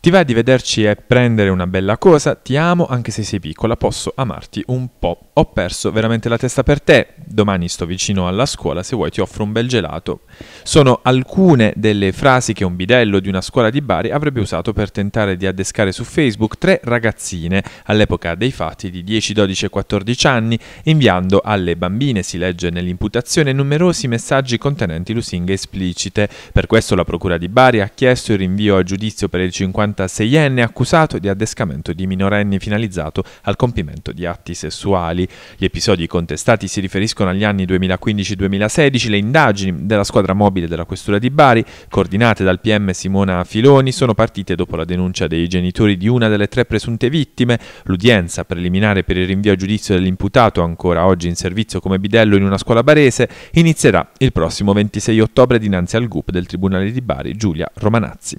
Ti va di vederci e prendere una bella cosa? Ti amo anche se sei piccola, posso amarti un po'. Ho perso veramente la testa per te. Domani sto vicino alla scuola, se vuoi ti offro un bel gelato. Sono alcune delle frasi che un bidello di una scuola di Bari avrebbe usato per tentare di addescare su Facebook tre ragazzine, all'epoca dei fatti di 10, 12 e 14 anni, inviando alle bambine, si legge nell'imputazione, numerosi messaggi contenenti lusinghe esplicite. Per questo la procura di Bari ha chiesto il rinvio a giudizio per il 50 46enne accusato di adescamento di minorenni finalizzato al compimento di atti sessuali. Gli episodi contestati si riferiscono agli anni 2015-2016. Le indagini della squadra mobile della Questura di Bari, coordinate dal PM Simona Filoni, sono partite dopo la denuncia dei genitori di una delle tre presunte vittime. L'udienza preliminare per il rinvio a giudizio dell'imputato, ancora oggi in servizio come bidello in una scuola barese, inizierà il prossimo 26 ottobre dinanzi al GUP del Tribunale di Bari Giulia Romanazzi.